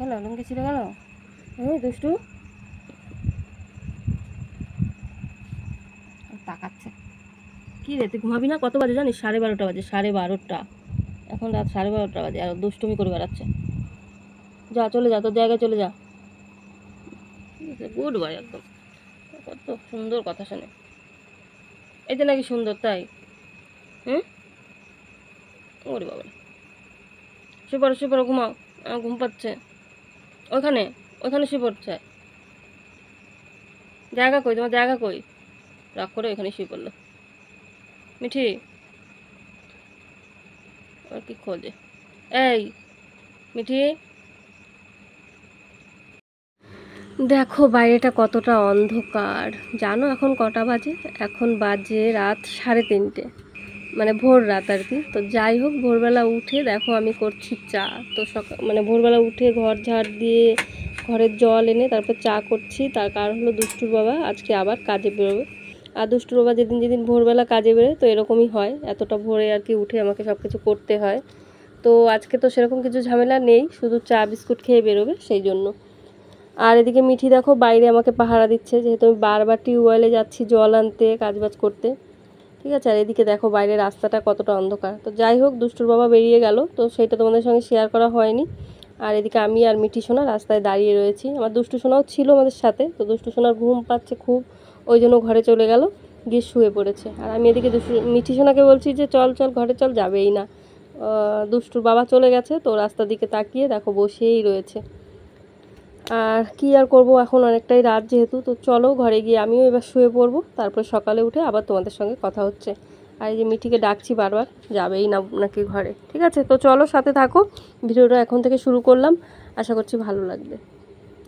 গেল লঙ্কে ছিল গেল দুষ্টু তাকাচ্ছে কি রে তুই ঘুমাবি না কত বাজে জানিস সাড়ে বারোটা বাজে সাড়ে বারোটা এখন রাত সাড়ে বারোটা বাজে আর দুষ্টুমি করে বেড়াচ্ছে যা চলে যা তোর জায়গায় চলে যা গুড বয় একদম কত সুন্দর কথা শোনে এতে নাকি সুন্দর তাই হুম ওরে বাবা শুয়ে পড়ো শুয়ে ঘুমাও আমার ঘুম পাচ্ছে ওখানে ওখানে শুয়ে পড়ছে জায়গা কই তোমার জায়গা কই রাগ করে ওখানে শুয়ে পড়লো মিঠি আর কি খোঁজে এই মিঠি দেখো বাইরেটা কতটা অন্ধকার জানো এখন কটা বাজে এখন বাজে রাত সাড়ে তিনটে মানে ভোর রাত আর কি তো যাই হোক ভোরবেলা উঠে দেখো আমি করছি চা তো সকাল মানে ভোরবেলা উঠে ঘর ঝাড় দিয়ে ঘরের জল এনে তারপর চা করছি তার কারণ হলো দুষ্টুর বাবা আজকে আবার কাজে বেরোবে আর দুষ্টুর বাবা যেদিন যেদিন ভোরবেলা কাজে বেরোয় তো এরকমই হয় এতটা ভোরে আর কি উঠে আমাকে সব কিছু করতে হয় তো আজকে তো সেরকম কিছু ঝামেলা নেই শুধু চা বিস্কুট খেয়ে বেরোবে সেই জন্য আর এদিকে মিঠি দেখো বাইরে আমাকে পাহারা দিচ্ছে যেহেতু আমি বারবার টিউবওয়েলে যাচ্ছি জল আনতে কাজবাজ করতে ঠিক আছে আর এদিকে দেখো বাইরে রাস্তাটা কতটা অন্ধকার তো যাই হোক দুষ্টুর বাবা বেরিয়ে গেল তো সেটা তোমাদের সঙ্গে শেয়ার করা হয়নি আর এদিকে আমি আর মিঠি সোনা রাস্তায় দাঁড়িয়ে রয়েছি আমার দুষ্টু সোনাও ছিল আমাদের সাথে তো দুষ্টু সোনার ঘুম পাচ্ছে খুব ওই জন্য ঘরে চলে গেল গিয়ে শুয়ে পড়েছে আর আমি এদিকে দুষ্টু মিঠি সোনাকে বলছি যে চল চল ঘরে চল যাবেই না দুষ্টুর বাবা চলে গেছে তো রাস্তার দিকে তাকিয়ে দেখো বসেই রয়েছে আর কি আর করব এখন অনেকটাই রাত যেহেতু তো চলো ঘরে গিয়ে আমিও এবার শুয়ে পড়বো তারপর সকালে উঠে আবার তোমাদের সঙ্গে কথা হচ্ছে আর এই যে মিঠিকে ডাকছি বারবার যাবেই না নাকি ঘরে ঠিক আছে তো চলো সাথে থাকো ভিডিওটা এখন থেকে শুরু করলাম আশা করছি ভালো লাগবে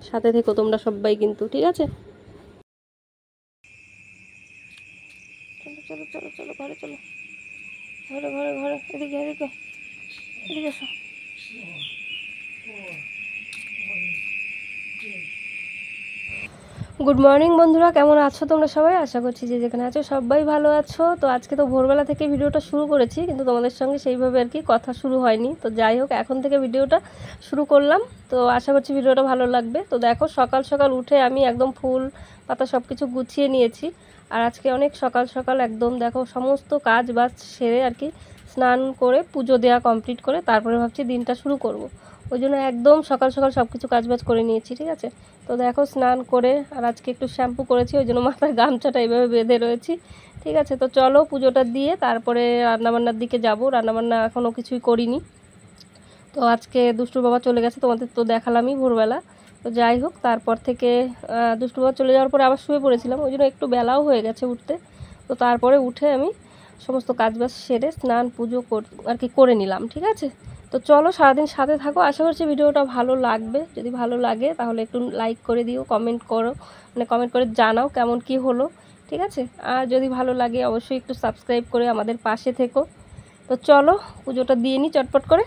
সাথে থেকো তোমরা সবাই কিন্তু ঠিক আছে চলো চলো চলো ঘরে চলো ঘরে ঘরে ঘরে এদিকে এদিকে এদিকে গুড মর্নিং বন্ধুরা কেমন আছো তোমরা সবাই আশা করছি যে যেখানে আছো সবাই ভালো আছো তো আজকে তো ভোরবেলা থেকে ভিডিওটা শুরু করেছি কিন্তু তোমাদের সঙ্গে সেইভাবে আর কি কথা শুরু হয়নি তো যাই হোক এখন থেকে ভিডিওটা শুরু করলাম তো আশা করছি ভিডিওটা ভালো লাগবে তো দেখো সকাল সকাল উঠে আমি একদম ফুল পাতা সব কিছু গুছিয়ে নিয়েছি আর আজকে অনেক সকাল সকাল একদম দেখো সমস্ত কাজ বাজ সেরে আর কি স্নান করে পুজো দেওয়া কমপ্লিট করে তারপরে ভাবছি দিনটা শুরু করব। ওই জন্য একদম সকাল সকাল সব কিছু কাজবাজ করে নিয়েছি ঠিক আছে তো দেখো স্নান করে আর আজকে একটু শ্যাম্পু করেছি ওই জন্য মাথার গামছাটা এইভাবে বেঁধে রয়েছি ঠিক আছে তো চলো পুজোটা দিয়ে তারপরে রান্নাবান্নার দিকে যাব রান্নাবান্না এখনও কিছুই করিনি তো আজকে দুষ্টু বাবা চলে গেছে তোমাদের তো দেখালামই ভোরবেলা তো যাই হোক তারপর থেকে দুষ্টু বাবা চলে যাওয়ার পরে আবার শুয়ে পড়েছিলাম ওই জন্য একটু বেলাও হয়ে গেছে উঠতে তো তারপরে উঠে আমি সমস্ত কাজবাজ সেরে স্নান পুজো আর কি করে নিলাম ঠিক আছে তো চলো সারাদিন সাথে থাকো আশা করছি ভিডিওটা ভালো লাগবে যদি ভালো লাগে তাহলে একটু লাইক করে দিও কমেন্ট করো মানে কমেন্ট করে জানাও কেমন কি হলো ঠিক আছে আর যদি ভালো লাগে অবশ্যই একটু সাবস্ক্রাইব করে আমাদের পাশে থেকো তো চলো পুজোটা দিয়ে নিই চটপট করে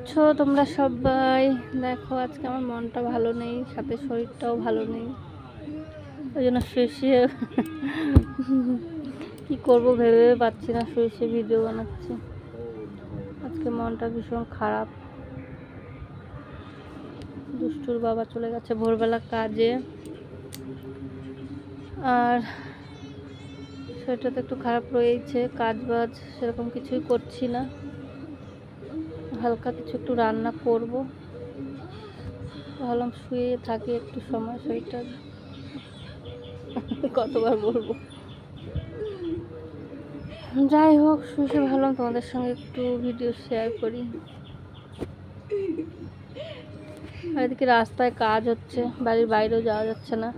করছো তোমরা সবাই দেখো আজকে আমার মনটা ভালো নেই সাথে শরীরটাও ভালো নেই ওই জন্য শুয়ে কী করবো ভেবে পাচ্ছি না শুয়ে ভিডিও বানাচ্ছি আজকে মনটা ভীষণ খারাপ দুষ্টুর বাবা চলে গেছে ভোরবেলা কাজে আর শরীরটা তো একটু খারাপ রয়েছে কাজ বাজ সেরকম কিছুই করছি না হালকা কিছু একটু রান্না করব ভাবলাম শুয়ে থাকি একটু সময় শরীরটা কতবার বলবো যাই হোক শুয়ে ভাবলাম তোমাদের সঙ্গে একটু ভিডিও শেয়ার করি এদিকে রাস্তায় কাজ হচ্ছে বাড়ির বাইরেও যাওয়া যাচ্ছে না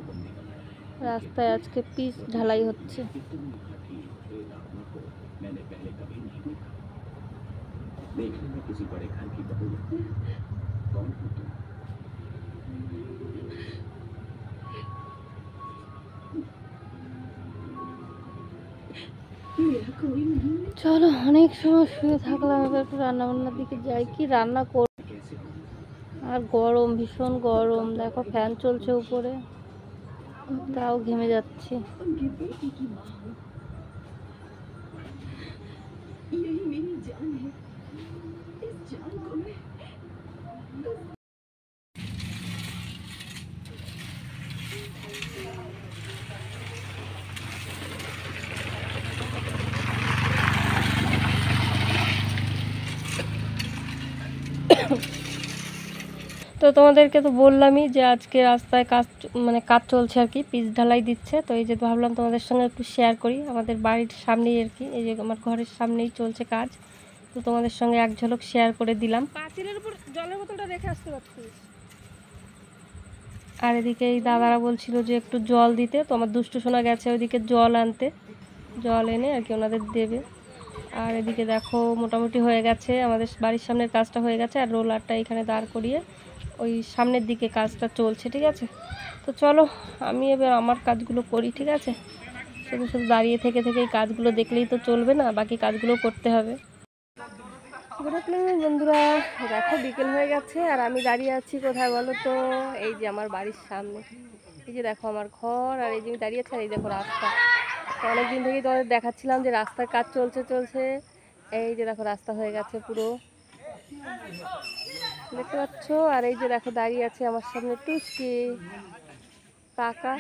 রাস্তায় আজকে পিচ ঢালাই হচ্ছে देखने में किसी बड़े घर की बहू कौन हो तुम চলো অনেক সময় শুয়ে থাকলাম এবার একটু রান্নাবান্নার দিকে যাই কি রান্না কর আর গরম ভীষণ গরম দেখো ফ্যান চলছে উপরে তাও ঘেমে যাচ্ছি তো তোমাদেরকে তো বললামই যে আজকে রাস্তায় কাজ মানে কাজ চলছে আর কি পিচ ঢালাই দিচ্ছে তো এই যে ভাবলাম তোমাদের সঙ্গে একটু শেয়ার করি আমাদের বাড়ির সামনেই আর কি এই যে আমার ঘরের সামনেই চলছে কাজ তো তোমাদের সঙ্গে এক ঝলক শেয়ার করে দিলাম পাঁচিলের উপর জলের বোতলটা রেখে আসতে পারছিস আর এদিকে এই দাদারা বলছিল যে একটু জল দিতে তো আমার দুষ্টু শোনা গেছে ওইদিকে জল আনতে জল এনে আর কি ওনাদের দেবে আর এদিকে দেখো মোটামুটি হয়ে গেছে আমাদের বাড়ির সামনের কাজটা হয়ে গেছে আর রোলারটা এখানে দাঁড় করিয়ে ওই সামনের দিকে কাজটা চলছে ঠিক আছে তো চলো আমি এবার আমার কাজগুলো করি ঠিক আছে শুধু শুধু দাঁড়িয়ে থেকে থেকে এই কাজগুলো দেখলেই তো চলবে না বাকি কাজগুলো করতে হবে গুড আফটারনুন বন্ধুরা দেখো বিকেল হয়ে গেছে আর আমি দাঁড়িয়ে আছি কোথায় বলো তো এই যে আমার বাড়ির সামনে এই যে দেখো আমার ঘর আর এই যে আমি দাঁড়িয়ে আছি আর এই দেখো রাস্তা অনেকদিন থেকে তোমাদের দেখাচ্ছিলাম যে রাস্তার কাজ চলছে চলছে এই যে দেখো রাস্তা হয়ে গেছে পুরো দেখতে পাচ্ছ আর এই যে দেখো দাঁড়িয়ে আছে আমার সামনে টুসকি কাকা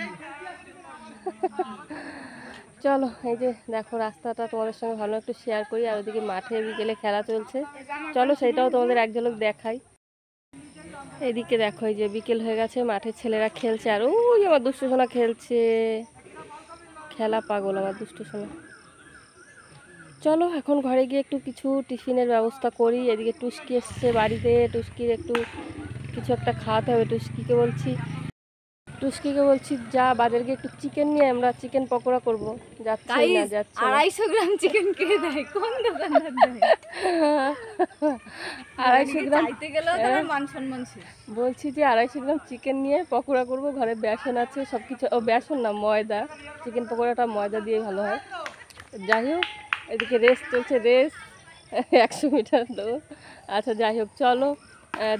চলো এই যে দেখো রাস্তাটা তোমাদের সঙ্গে ভালো একটু শেয়ার করি আর ওদিকে মাঠে বিকেলে খেলা চলছে চলো সেটাও তোমাদের এক ঝলক দেখাই এদিকে দেখো এই যে বিকেল হয়ে গেছে মাঠে ছেলেরা খেলছে আর ওই আমার দুষ্টু সোনা খেলছে খেলা পাগল আমার দুষ্টু সোনা চলো এখন ঘরে গিয়ে একটু কিছু টিফিনের ব্যবস্থা করি এদিকে টুস্কি এসছে বাড়িতে টুস্কির একটু কিছু একটা খাওয়াতে হবে টুস্কিকে বলছি টুস্কিকে বলছি যা বাজারকে গিয়ে একটু চিকেন নিয়ে আমরা চিকেন পকোড়া করবো না আড়াইশো গ্রাম চিকেন খেয়ে দেয় কোন আড়াইশো গ্রাম হ্যাঁ। বলছি যে আড়াইশো গ্রাম চিকেন নিয়ে পকোড়া করব ঘরে বেসন আছে সব কিছু ও বেসন না ময়দা চিকেন পকোড়াটা ময়দা দিয়ে ভালো হয় যাই হোক এদিকে রেস চলছে রেস একশো মিটার দো আচ্ছা যাই হোক চলো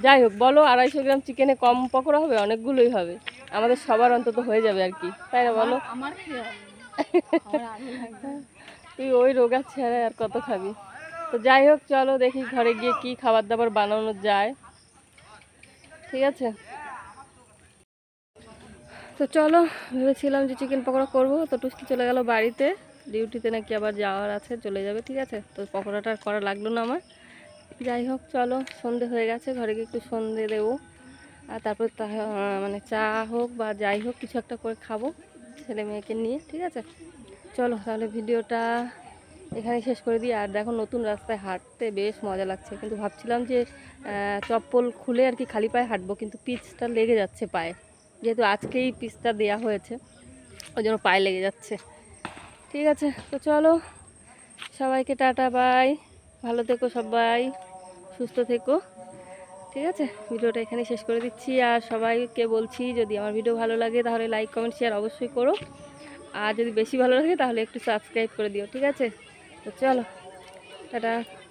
যাই হোক বলো আড়াইশো গ্রাম চিকেনে কম পকোড়া হবে অনেকগুলোই হবে আমাদের সবার অন্তত হয়ে যাবে আর কি তাই না বলো তুই ওই রোগা ছেড়ে আর কত খাবি তো যাই হোক চলো দেখি ঘরে গিয়ে কি খাবার দাবার বানানো যায় ঠিক আছে তো চলো ভেবেছিলাম যে চিকেন পকোড়া করবো তো টুস্কি চলে গেল বাড়িতে ডিউটিতে নাকি আবার যাওয়ার আছে চলে যাবে ঠিক আছে তো পকোড়াটা করা লাগলো না আমার যাই হোক চলো সন্ধে হয়ে গেছে ঘরে গিয়ে একটু সন্ধে দেবো আর তারপর তা মানে চা হোক বা যাই হোক কিছু একটা করে খাবো ছেলে মেয়েকে নিয়ে ঠিক আছে চলো তাহলে ভিডিওটা এখানে শেষ করে দিই আর দেখো নতুন রাস্তায় হাঁটতে বেশ মজা লাগছে কিন্তু ভাবছিলাম যে চপ্পল খুলে আর কি খালি পায়ে হাঁটবো কিন্তু পিচটা লেগে যাচ্ছে পায়ে যেহেতু আজকেই পিচটা দেয়া হয়েছে ওই জন্য পায়ে লেগে যাচ্ছে ঠিক আছে তো চলো সবাইকে টাটা বাই ভালো থেকো সবাই সুস্থ থেকো ঠিক আছে ভিডিওটা এখানে শেষ করে দিচ্ছি আর সবাইকে বলছি যদি আমার ভিডিও ভালো লাগে তাহলে লাইক কমেন্ট শেয়ার অবশ্যই করো আর যদি বেশি ভালো লাগে তাহলে একটু সাবস্ক্রাইব করে দিও ঠিক আছে তো চলো টাটা